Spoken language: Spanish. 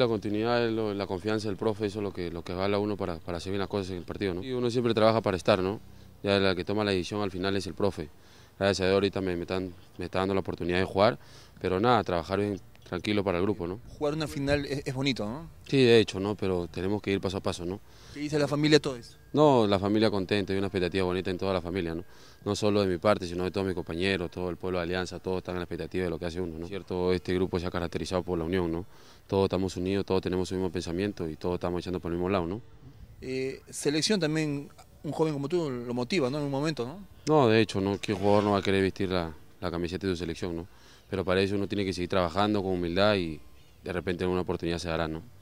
La continuidad, la confianza del profe, eso es lo que, lo que vale a uno para, para, hacer bien las cosas en el partido. ¿no? Y uno siempre trabaja para estar, ¿no? ya la que toma la decisión al final es el profe. Gracias a Dios ahorita me, me, están, me está dando la oportunidad de jugar, pero nada, trabajar bien tranquilo para el grupo, ¿no? Jugar una final es, bonito, ¿no? Sí, de hecho, ¿no? Pero tenemos que ir paso a paso, ¿no? ¿Qué dice la familia todo eso? No, la familia contenta, hay una expectativa bonita en toda la familia, ¿no? No solo de mi parte, sino de todos mis compañeros, todo el pueblo de Alianza, todos están en la expectativa de lo que hace uno, ¿no? Cierto, este grupo se ha caracterizado por la unión, ¿no? Todos estamos unidos, todos tenemos el mismo pensamiento y todos estamos echando por el mismo lado, ¿no? Eh, selección también, un joven como tú lo motiva, ¿no? En un momento, ¿no? No, de hecho, ¿no? ¿Qué jugador no va a querer vestir la, la camiseta de su selección, ¿no? Pero para eso uno tiene que seguir trabajando con humildad y de repente alguna una oportunidad se dará, ¿no?